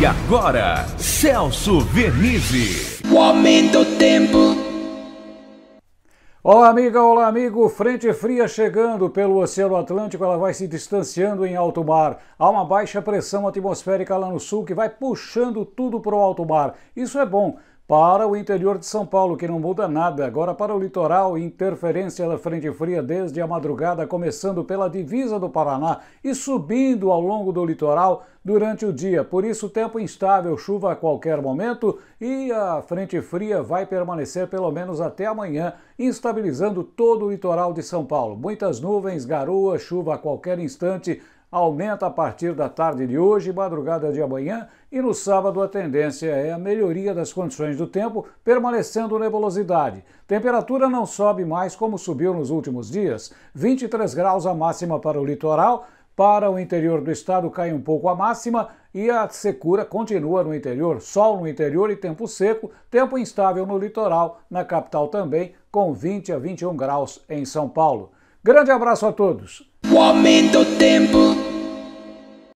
E agora, Celso Vernizzi. O aumento tempo. Olá, amiga, olá, amigo. Frente fria chegando pelo Oceano Atlântico, ela vai se distanciando em alto mar. Há uma baixa pressão atmosférica lá no sul que vai puxando tudo para o alto mar. Isso é bom, para o interior de São Paulo, que não muda nada. Agora para o litoral, interferência da frente fria desde a madrugada, começando pela divisa do Paraná e subindo ao longo do litoral durante o dia. Por isso, tempo instável, chuva a qualquer momento e a frente fria vai permanecer pelo menos até amanhã, instabilizando todo o litoral de São Paulo. Muitas nuvens, garoa, chuva a qualquer instante aumenta a partir da tarde de hoje e madrugada de amanhã, e no sábado a tendência é a melhoria das condições do tempo, permanecendo nebulosidade. Temperatura não sobe mais como subiu nos últimos dias, 23 graus a máxima para o litoral, para o interior do estado cai um pouco a máxima e a secura continua no interior, sol no interior e tempo seco, tempo instável no litoral, na capital também, com 20 a 21 graus em São Paulo. Grande abraço a todos. O aumento do tempo.